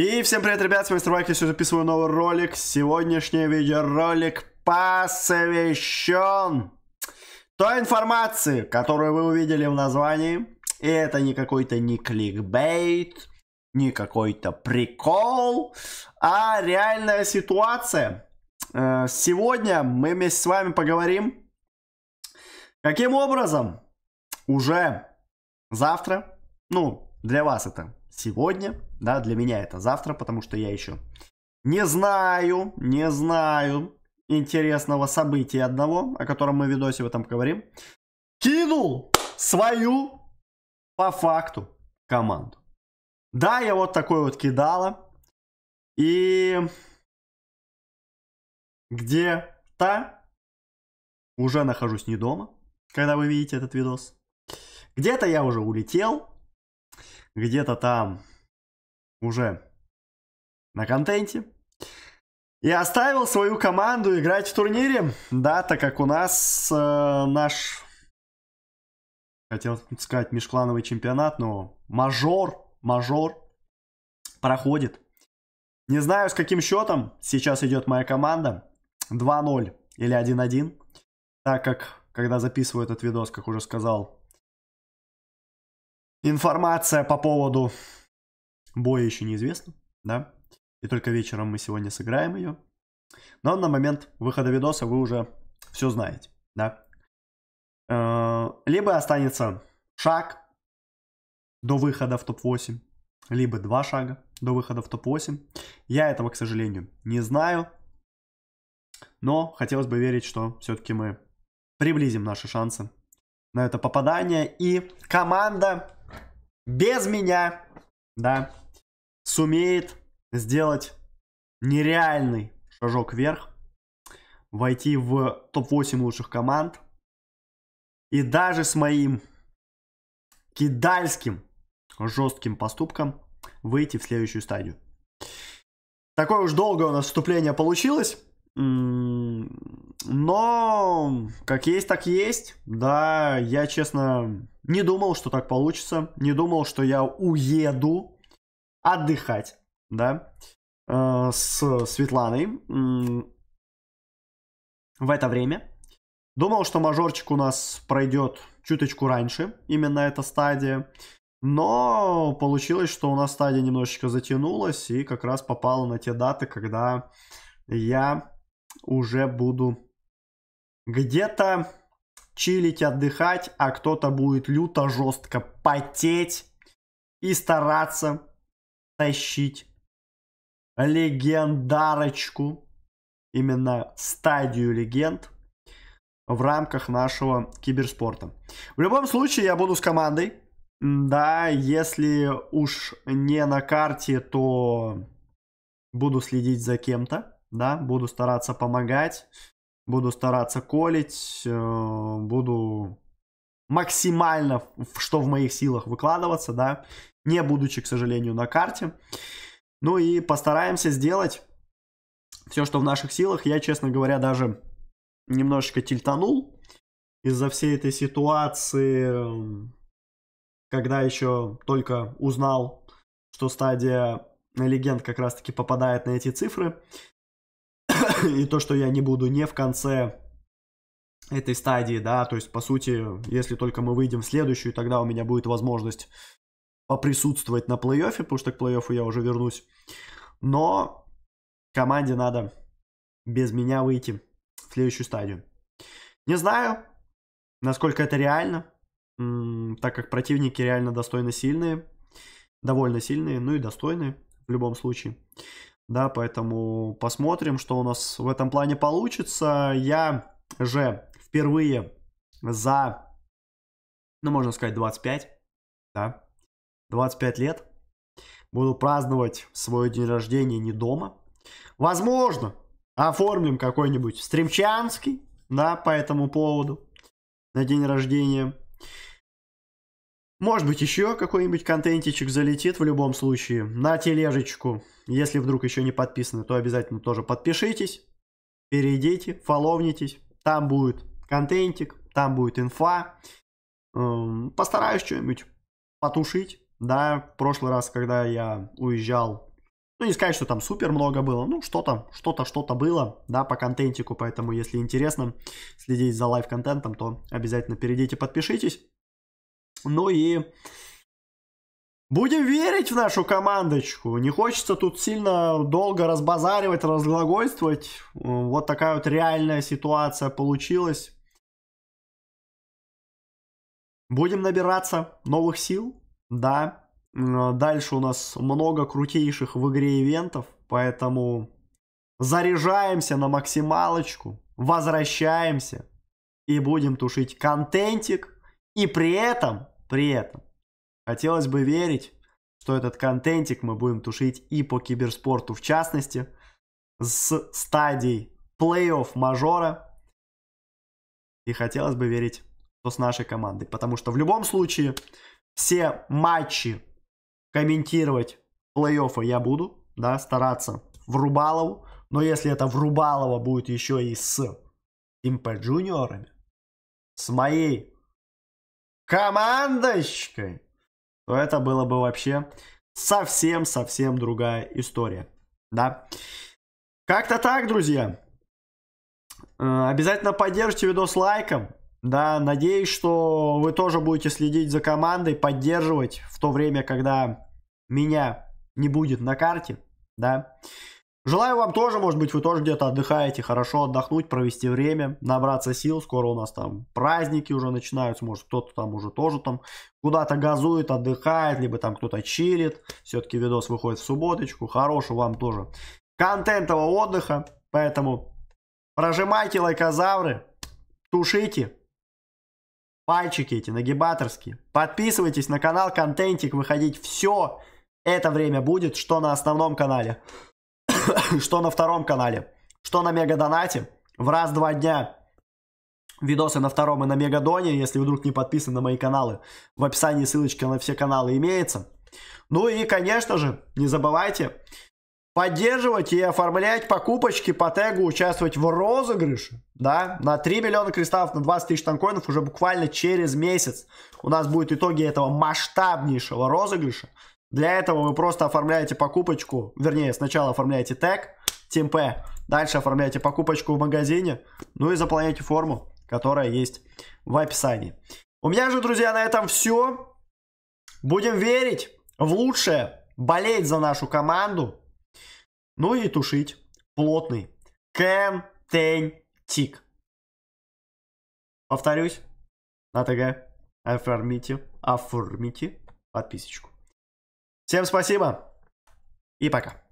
И всем привет, ребят, с вами Мистер Майк, я сегодня записываю новый ролик. Сегодняшний видеоролик посвящен той информации, которую вы увидели в названии. И это не какой-то не кликбейт, не какой-то прикол, а реальная ситуация. Э, сегодня мы вместе с вами поговорим, каким образом уже завтра, ну, для вас это сегодня, да, для меня это завтра, потому что я еще не знаю, не знаю интересного события одного, о котором мы в видосе в этом говорим, кинул свою по факту команду. Да, я вот такой вот кидала. И где-то уже нахожусь не дома, когда вы видите этот видос. Где-то я уже улетел, где-то там уже на контенте. И оставил свою команду играть в турнире, да, так как у нас э, наш, хотел сказать, межклановый чемпионат, но мажор, мажор проходит. Не знаю, с каким счетом сейчас идет моя команда, 2-0 или 1-1, так как, когда записываю этот видос, как уже сказал, Информация по поводу боя еще неизвестна, да? И только вечером мы сегодня сыграем ее. Но на момент выхода видоса вы уже все знаете, да? Э, либо останется шаг до выхода в топ-8, либо два шага до выхода в топ-8. Я этого, к сожалению, не знаю. Но хотелось бы верить, что все-таки мы приблизим наши шансы на это попадание. И команда без меня, да, сумеет сделать нереальный шажок вверх, войти в топ-8 лучших команд. И даже с моим кидальским жестким поступком выйти в следующую стадию. Такое уж долгое у нас вступление получилось. Но как есть, так есть. Да, я, честно, не думал, что так получится. Не думал, что я уеду отдыхать, да, э, с Светланой в это время. Думал, что мажорчик у нас пройдет чуточку раньше, именно эта стадия. Но получилось, что у нас стадия немножечко затянулась и как раз попала на те даты, когда я уже буду где-то чилить, отдыхать, а кто-то будет люто жестко потеть и стараться тащить легендарочку, именно стадию легенд в рамках нашего киберспорта. В любом случае я буду с командой. Да, если уж не на карте, то буду следить за кем-то, да, буду стараться помогать. Буду стараться колить, э, буду максимально, что в моих силах, выкладываться, да, не будучи, к сожалению, на карте. Ну и постараемся сделать все, что в наших силах. Я, честно говоря, даже немножечко тильтанул из-за всей этой ситуации, когда еще только узнал, что стадия легенд как раз-таки попадает на эти цифры и то, что я не буду не в конце этой стадии, да, то есть, по сути, если только мы выйдем в следующую, тогда у меня будет возможность поприсутствовать на плей-оффе, потому что к плей-оффу я уже вернусь. Но команде надо без меня выйти в следующую стадию. Не знаю, насколько это реально, так как противники реально достойно сильные, довольно сильные, ну и достойные в любом случае да, поэтому посмотрим, что у нас в этом плане получится. Я же впервые за, ну, можно сказать, 25, да, 25 лет буду праздновать свой день рождения не дома. Возможно, оформим какой-нибудь стримчанский, да, по этому поводу на день рождения. Может быть, еще какой-нибудь контентичек залетит в любом случае. На тележечку. Если вдруг еще не подписаны, то обязательно тоже подпишитесь. Перейдите, фоловнитесь. Там будет контентик, там будет инфа. Эм, постараюсь что-нибудь потушить. Да, в прошлый раз, когда я уезжал, ну не сказать, что там супер много было, ну что-то, что-то, что-то было, да, по контентику, поэтому если интересно следить за лайв-контентом, то обязательно перейдите, подпишитесь. Ну и будем верить в нашу командочку. Не хочется тут сильно долго разбазаривать, разглагольствовать. Вот такая вот реальная ситуация получилась. Будем набираться новых сил, да. Дальше у нас много крутейших в игре ивентов, поэтому заряжаемся на максималочку, возвращаемся и будем тушить контентик и при этом, при этом, хотелось бы верить, что этот контентик мы будем тушить и по киберспорту в частности, с стадий плей-офф мажора. И хотелось бы верить, что с нашей командой. Потому что в любом случае все матчи комментировать плей-оффа я буду, да, стараться Врубалову. Но если это Врубалова будет еще и с Импа Джуниорами, с моей командочкой, то это было бы вообще совсем-совсем другая история. Да. Как-то так, друзья. Э, обязательно поддержите видос лайком. Да, надеюсь, что вы тоже будете следить за командой, поддерживать в то время, когда меня не будет на карте. Да. Желаю вам тоже, может быть, вы тоже где-то отдыхаете, хорошо отдохнуть, провести время, набраться сил. Скоро у нас там праздники уже начинаются, может, кто-то там уже тоже там куда-то газует, отдыхает, либо там кто-то чилит. Все-таки видос выходит в субботочку. Хорошего вам тоже контентового отдыха. Поэтому прожимайте лайкозавры, тушите пальчики эти нагибаторские. Подписывайтесь на канал Контентик, выходить все это время будет, что на основном канале. что на втором канале, что на Мегадонате. В раз-два дня видосы на втором и на Мегадоне, если вдруг не подписаны на мои каналы. В описании ссылочка на все каналы имеется. Ну и, конечно же, не забывайте поддерживать и оформлять покупочки по тегу, участвовать в розыгрыше, да, на 3 миллиона кристаллов, на 20 тысяч танкоинов уже буквально через месяц у нас будут итоги этого масштабнейшего розыгрыша. Для этого вы просто оформляете покупочку, вернее, сначала оформляете тег, TMP, дальше оформляете покупочку в магазине, ну и заполняете форму, которая есть в описании. У меня же, друзья, на этом все. Будем верить в лучшее, болеть за нашу команду, ну и тушить плотный контентик. Повторюсь, на ТГ оформите, оформите подписочку. Всем спасибо и пока.